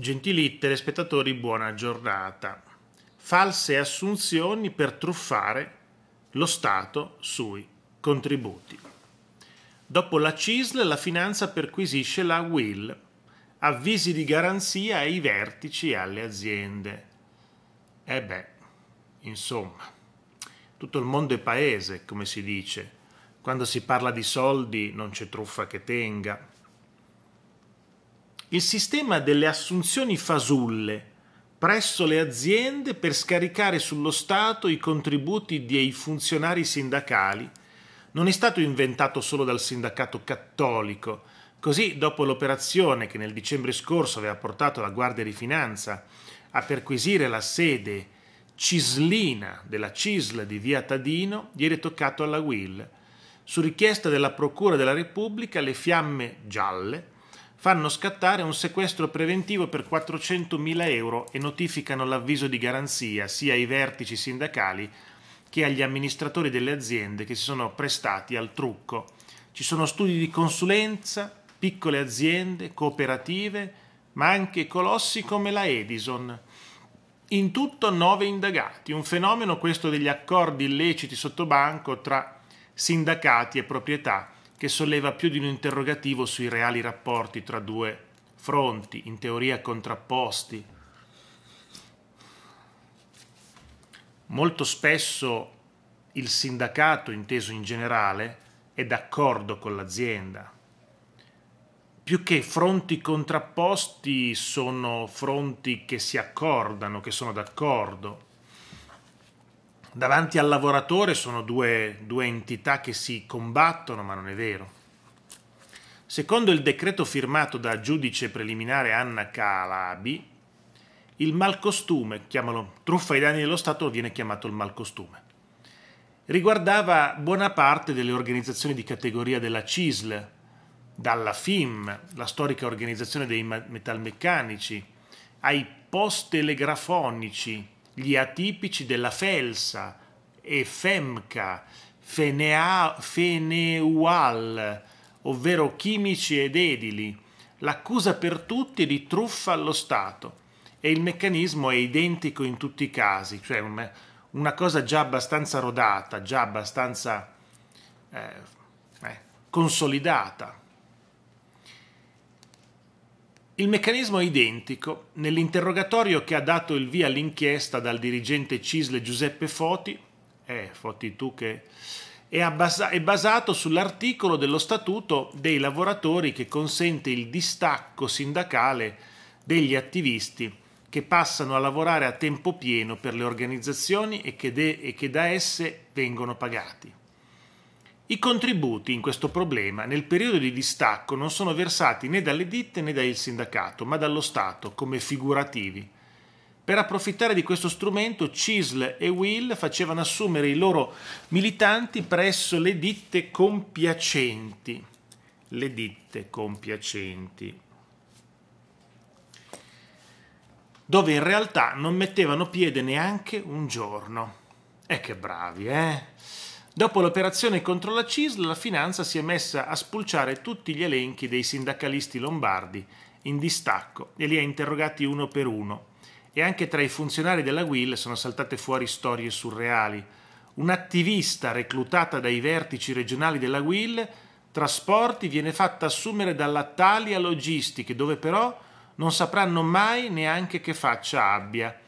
Gentili telespettatori, buona giornata. False assunzioni per truffare lo Stato sui contributi. Dopo la CISL la finanza perquisisce la WIL, avvisi di garanzia ai vertici e alle aziende. E eh beh, insomma, tutto il mondo è paese, come si dice. Quando si parla di soldi non c'è truffa che tenga il sistema delle assunzioni fasulle presso le aziende per scaricare sullo Stato i contributi dei funzionari sindacali non è stato inventato solo dal sindacato cattolico. Così, dopo l'operazione che nel dicembre scorso aveva portato la Guardia di Finanza a perquisire la sede cislina della CISL di via Tadino, ieri è toccato alla Will. Su richiesta della Procura della Repubblica, le fiamme gialle fanno scattare un sequestro preventivo per 400.000 euro e notificano l'avviso di garanzia sia ai vertici sindacali che agli amministratori delle aziende che si sono prestati al trucco. Ci sono studi di consulenza, piccole aziende, cooperative, ma anche colossi come la Edison. In tutto nove indagati, un fenomeno questo degli accordi illeciti sotto banco tra sindacati e proprietà che solleva più di un interrogativo sui reali rapporti tra due fronti, in teoria contrapposti. Molto spesso il sindacato, inteso in generale, è d'accordo con l'azienda. Più che fronti contrapposti sono fronti che si accordano, che sono d'accordo davanti al lavoratore sono due, due entità che si combattono, ma non è vero. Secondo il decreto firmato da giudice preliminare Anna Calabi, il malcostume, chiamalo truffa ai danni dello Stato, viene chiamato il malcostume. Riguardava buona parte delle organizzazioni di categoria della CISL, dalla FIM, la storica organizzazione dei metalmeccanici, ai post telegrafonici, gli atipici della felsa, efemca, fenea, feneual, ovvero chimici ed edili. L'accusa per tutti di truffa allo Stato e il meccanismo è identico in tutti i casi, cioè una cosa già abbastanza rodata, già abbastanza eh, eh, consolidata. Il meccanismo è identico. Nell'interrogatorio che ha dato il via all'inchiesta dal dirigente Cisle Giuseppe Foti, eh, Foti tu che... È, abbasa- è basato sull'articolo dello Statuto dei lavoratori che consente il distacco sindacale degli attivisti che passano a lavorare a tempo pieno per le organizzazioni e che, de- e che da esse vengono pagati. I contributi in questo problema nel periodo di distacco non sono versati né dalle ditte né dal sindacato, ma dallo Stato, come figurativi. Per approfittare di questo strumento, CISL e Will facevano assumere i loro militanti presso le ditte compiacenti. Le ditte compiacenti. Dove in realtà non mettevano piede neanche un giorno. E eh, che bravi, eh? Dopo l'operazione contro la CISL, la finanza si è messa a spulciare tutti gli elenchi dei sindacalisti lombardi in distacco e li ha interrogati uno per uno. E anche tra i funzionari della WIL sono saltate fuori storie surreali. Un'attivista reclutata dai vertici regionali della WIL Trasporti viene fatta assumere dalla Talia Logistiche, dove però non sapranno mai neanche che faccia abbia.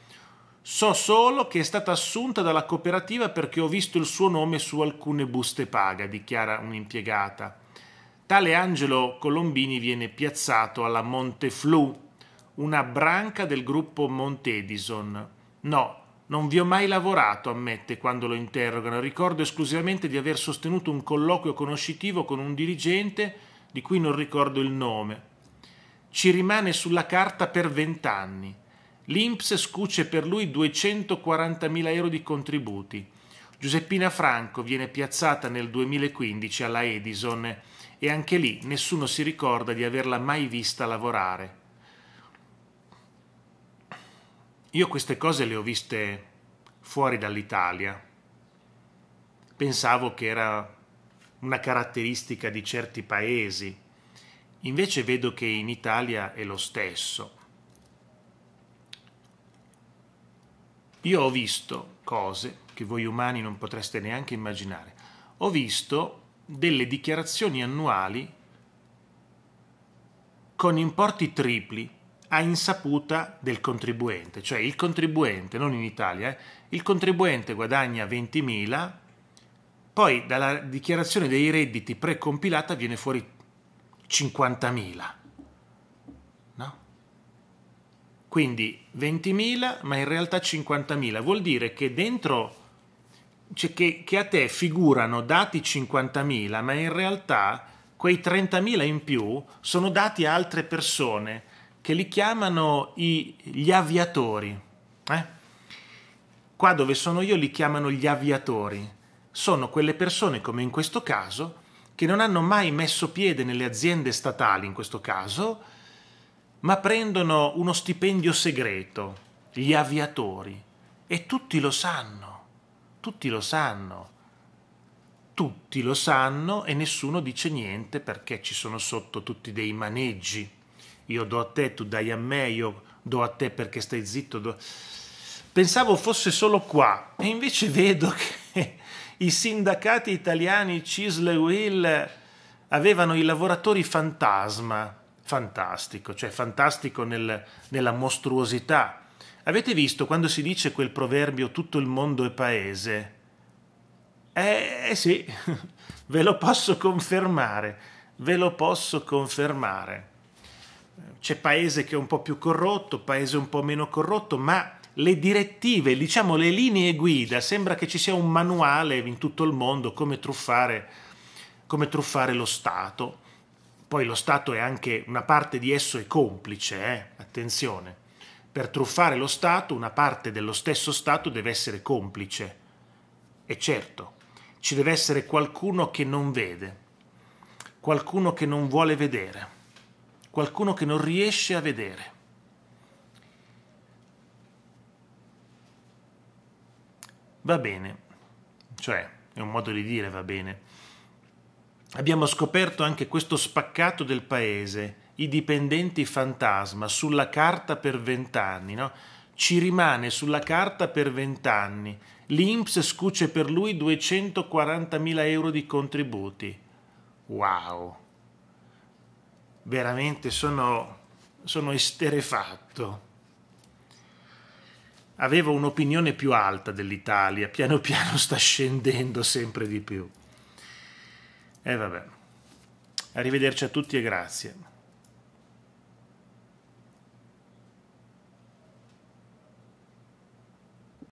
So solo che è stata assunta dalla cooperativa perché ho visto il suo nome su alcune buste paga, dichiara un'impiegata. Tale Angelo Colombini viene piazzato alla Monteflu, una branca del gruppo Montedison. No, non vi ho mai lavorato, ammette quando lo interrogano. Ricordo esclusivamente di aver sostenuto un colloquio conoscitivo con un dirigente di cui non ricordo il nome. Ci rimane sulla carta per vent'anni. L'Inps scuce per lui 240.000 euro di contributi. Giuseppina Franco viene piazzata nel 2015 alla Edison e anche lì nessuno si ricorda di averla mai vista lavorare. Io queste cose le ho viste fuori dall'Italia. Pensavo che era una caratteristica di certi paesi. Invece vedo che in Italia è lo stesso. Io ho visto cose che voi umani non potreste neanche immaginare. Ho visto delle dichiarazioni annuali con importi tripli a insaputa del contribuente, cioè il contribuente, non in Italia, eh, il contribuente guadagna 20.000, poi dalla dichiarazione dei redditi precompilata viene fuori 50.000. Quindi 20.000, ma in realtà 50.000. Vuol dire che dentro, cioè che, che a te figurano dati 50.000, ma in realtà quei 30.000 in più sono dati a altre persone che li chiamano i, gli aviatori. Eh? Qua dove sono io li chiamano gli aviatori. Sono quelle persone, come in questo caso, che non hanno mai messo piede nelle aziende statali, in questo caso, ma prendono uno stipendio segreto, gli aviatori, e tutti lo sanno, tutti lo sanno, tutti lo sanno e nessuno dice niente perché ci sono sotto tutti dei maneggi. Io do a te, tu dai a me, io do a te perché stai zitto. Do... Pensavo fosse solo qua e invece vedo che i sindacati italiani Cisle Will avevano i lavoratori fantasma fantastico, cioè fantastico nel, nella mostruosità. Avete visto quando si dice quel proverbio tutto il mondo è paese? Eh, eh sì, ve lo posso confermare, ve lo posso confermare. C'è paese che è un po' più corrotto, paese un po' meno corrotto, ma le direttive, diciamo le linee guida, sembra che ci sia un manuale in tutto il mondo come truffare, come truffare lo Stato poi lo Stato è anche, una parte di esso è complice, eh? attenzione. Per truffare lo Stato, una parte dello stesso Stato deve essere complice. E certo, ci deve essere qualcuno che non vede, qualcuno che non vuole vedere, qualcuno che non riesce a vedere. Va bene, cioè è un modo di dire va bene abbiamo scoperto anche questo spaccato del paese, i dipendenti fantasma, sulla carta per vent'anni, no? Ci rimane sulla carta per vent'anni. L'Inps scuce per lui 240.000 euro di contributi. Wow! Veramente sono, sono esterefatto. Avevo un'opinione più alta dell'Italia, piano piano sta scendendo sempre di più. E eh, vabbè. Arrivederci a tutti e grazie.